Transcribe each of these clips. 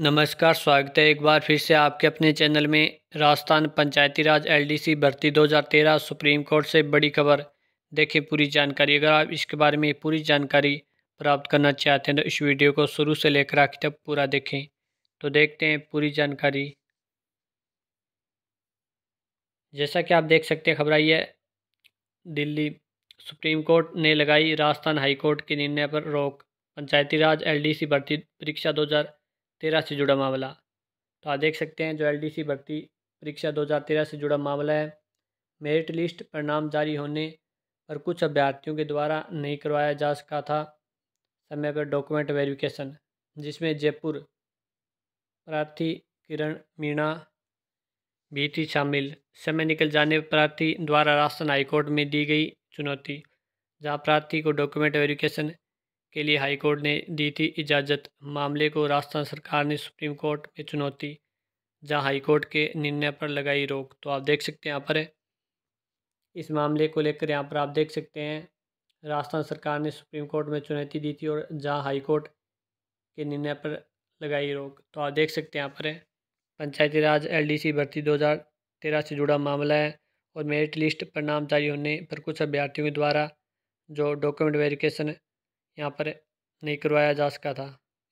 नमस्कार स्वागत है एक बार फिर से आपके अपने चैनल में राजस्थान पंचायती राज एलडीसी भर्ती 2013 सुप्रीम कोर्ट से बड़ी खबर देखें पूरी जानकारी अगर आप इसके बारे में पूरी जानकारी प्राप्त करना चाहते हैं तो इस वीडियो को शुरू से लेकर आखिर तक पूरा देखें तो देखते हैं पूरी जानकारी जैसा कि आप देख सकते हैं खबर आई है दिल्ली सुप्रीम कोर्ट ने लगाई राजस्थान हाईकोर्ट के निर्णय पर रोक पंचायती राज सी भर्ती परीक्षा दो तेरह से जुड़ा मामला तो आप देख सकते हैं जो एलडीसी भर्ती परीक्षा 2013 से जुड़ा मामला है मेरिट लिस्ट परिणाम जारी होने पर कुछ अभ्यर्थियों के द्वारा नहीं करवाया जा सका था समय पर डॉक्यूमेंट वेरिफिकेशन जिसमें जयपुर प्रार्थी किरण मीणा भी थी शामिल समय निकल जाने पर प्रार्थी द्वारा राजस्थान हाईकोर्ट में दी गई चुनौती जहाँ प्रार्थी को डॉक्यूमेंट वेरिफिकेशन के लिए हाईकोर्ट ने दी थी इजाज़त मामले को राजस्थान सरकार ने सुप्रीम कोर्ट में चुनौती जहां हाईकोर्ट के निर्णय पर लगाई रोक तो आप देख सकते हैं यहाँ पर है इस मामले को लेकर यहाँ पर आप देख सकते हैं राजस्थान सरकार ने सुप्रीम कोर्ट में चुनौती दी थी और जहाँ हाईकोर्ट के निर्णय पर लगाई रोक तो आप देख सकते हैं यहाँ पर है पंचायती राज एलडीसी भर्ती 2013 से जुड़ा मामला है और मेरिट लिस्ट पर नाम जारी होने पर कुछ अभ्यर्थियों द्वारा जो डॉक्यूमेंट वेरिफिकेशन यहाँ पर नहीं करवाया जा सका था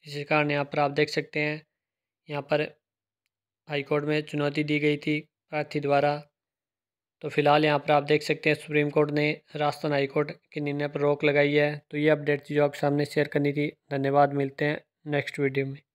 इसी कारण यहाँ पर आप देख सकते हैं यहाँ पर हाईकोर्ट में चुनौती दी गई थी प्रार्थी द्वारा तो फिलहाल यहाँ पर आप देख सकते हैं सुप्रीम कोर्ट ने राजस्थान हाईकोर्ट के निर्णय पर रोक लगाई है तो ये अपडेट थी जो आपके सामने शेयर करनी थी धन्यवाद मिलते हैं नेक्स्ट वीडियो में